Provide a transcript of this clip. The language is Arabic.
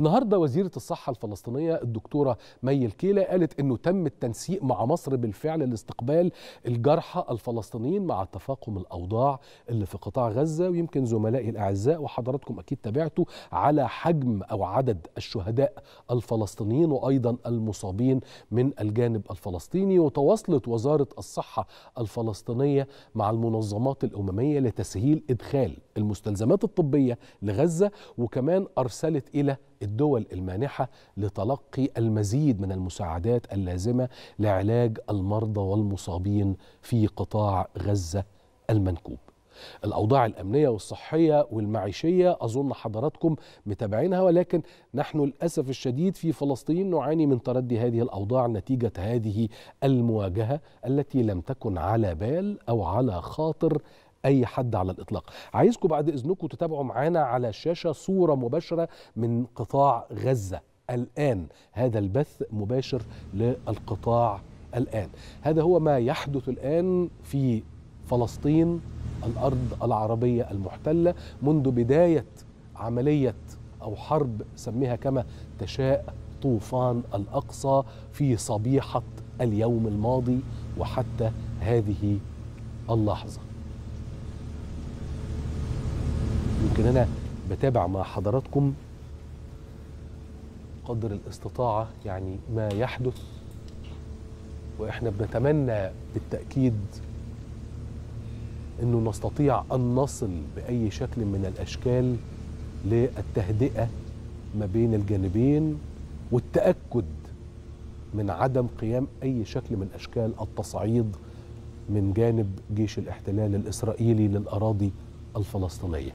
النهارده وزيره الصحه الفلسطينيه الدكتوره مي الكيله قالت انه تم التنسيق مع مصر بالفعل لاستقبال الجرحى الفلسطينيين مع تفاقم الاوضاع اللي في قطاع غزه ويمكن زملائي الاعزاء وحضراتكم اكيد تابعتوا على حجم او عدد الشهداء الفلسطينيين وايضا المصابين من الجانب الفلسطيني وتواصلت وزاره الصحه الفلسطينيه مع المنظمات الامميه لتسهيل ادخال المستلزمات الطبية لغزة وكمان أرسلت إلى الدول المانحة لتلقي المزيد من المساعدات اللازمة لعلاج المرضى والمصابين في قطاع غزة المنكوب الأوضاع الأمنية والصحية والمعيشية أظن حضراتكم متابعينها ولكن نحن للأسف الشديد في فلسطين نعاني من تردي هذه الأوضاع نتيجة هذه المواجهة التي لم تكن على بال أو على خاطر اي حد على الاطلاق عايزكم بعد اذنكم تتابعوا معانا على الشاشه صوره مباشره من قطاع غزه الان هذا البث مباشر للقطاع الان هذا هو ما يحدث الان في فلسطين الارض العربيه المحتله منذ بدايه عمليه او حرب سميها كما تشاء طوفان الاقصى في صبيحه اليوم الماضي وحتى هذه اللحظه يمكن انا بتابع مع حضراتكم قدر الاستطاعه يعني ما يحدث واحنا بنتمنى بالتاكيد انه نستطيع ان نصل باي شكل من الاشكال للتهدئه ما بين الجانبين والتاكد من عدم قيام اي شكل من اشكال التصعيد من جانب جيش الاحتلال الاسرائيلي للاراضي الفلسطينيه